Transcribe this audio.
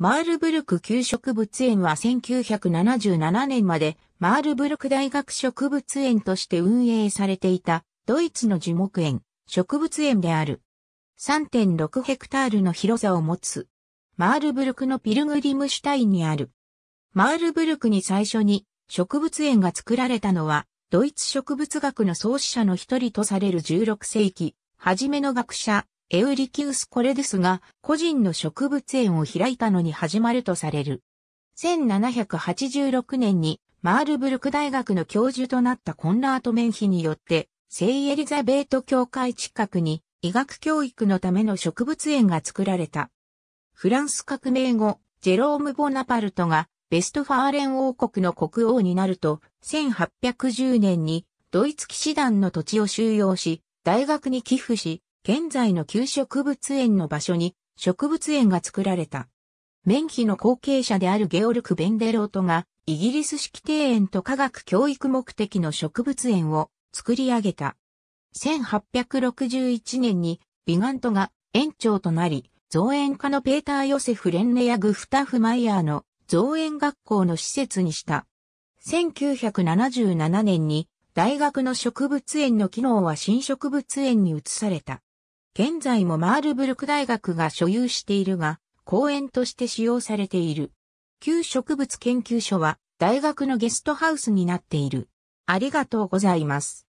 マールブルク旧植物園は1977年までマールブルク大学植物園として運営されていたドイツの樹木園、植物園である。3.6ヘクタールの広さを持つ。マールブルクのピルグリムシュタインにある。マールブルクに最初に植物園が作られたのは、ドイツ植物学の創始者の一人とされる16世紀、初めの学者、エウリキウス・コレドゥスが個人の植物園を開いたのに始まるとされる。1786年にマールブルク大学の教授となったコンラート・メンヒによって、聖エリザベート教会近くに医学教育のための植物園が作られた。フランス革命後、ジェローム・ボナパルトがベストファーレン王国の国王になると、1810年にドイツ騎士団の土地を収容し、大学に寄付し、現在の旧植物園の場所に植物園が作られた。免費の後継者であるゲオルク・ベンデロートが、イギリス式庭園と科学教育目的の植物園を作り上げた。1861年にビガントが園長となり、造園家のペーター・ヨセフ・レンネやグフタフ・マイヤーの造園学校の施設にした。1977年に大学の植物園の機能は新植物園に移された。現在もマールブルク大学が所有しているが、公園として使用されている。旧植物研究所は大学のゲストハウスになっている。ありがとうございます。